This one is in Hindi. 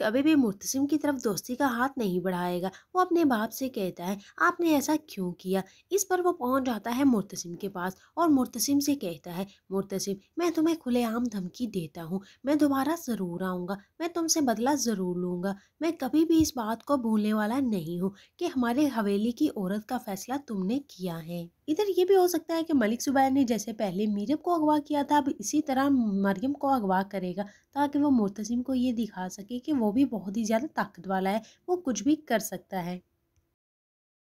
कभी भी मुर्तसिम की तरफ दोस्ती का हाथ नहीं बढ़ाएगा वो अपने बाप से कहता है आपने ऐसा क्यों किया इस पर वो पहुंच जाता है मुर्तसिम के पास और मुर्तसिम से कहता है मुर्तसिम मैं तुम्हें खुलेआम धमकी देता हूँ मैं दोबारा ज़रूर आऊँगा मैं तुमसे बदला ज़रूर लूँगा मैं कभी भी इस बात को भूलने वाला नहीं हूँ कि हमारे हवेली की औरत का फैसला तुमने किया है इधर ये भी हो सकता है कि मलिक सुबैर ने जैसे पहले मीरम को अगवा किया था अब इसी तरह मरियम को अगवा करेगा ताकि वो मुर्तसिम को ये दिखा सके कि वो भी बहुत ही ज़्यादा ताकत वाला है वो कुछ भी कर सकता है